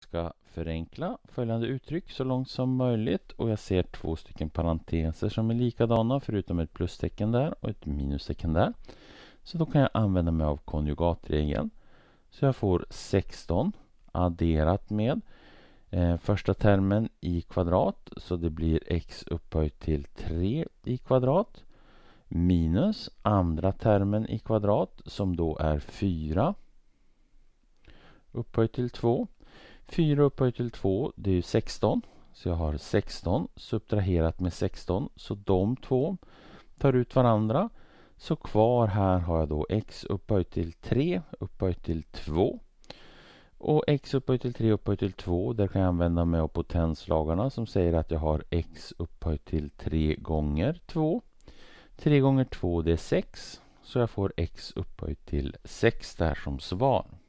ska förenkla följande uttryck så långt som möjligt och jag ser två stycken parenteser som är likadana förutom ett plustecken där och ett minustecken där. Så då kan jag använda mig av konjugatregeln. Så jag får 16 adderat med eh, första termen i kvadrat så det blir x upphöjt till 3 i kvadrat minus andra termen i kvadrat som då är 4 upphöjt till 2 4 upphöjt till 2, det är ju 16. Så jag har 16 subtraherat med 16, så de två tar ut varandra. Så kvar här har jag då x upphöjt till 3 upphöjt till 2. Och x upphöjt till 3 upphöjt till 2, där kan jag använda mig av potenslagarna som säger att jag har x upphöjt till 3 gånger 2. 3 gånger 2 det är 6, så jag får x upphöjt till 6 där som svar.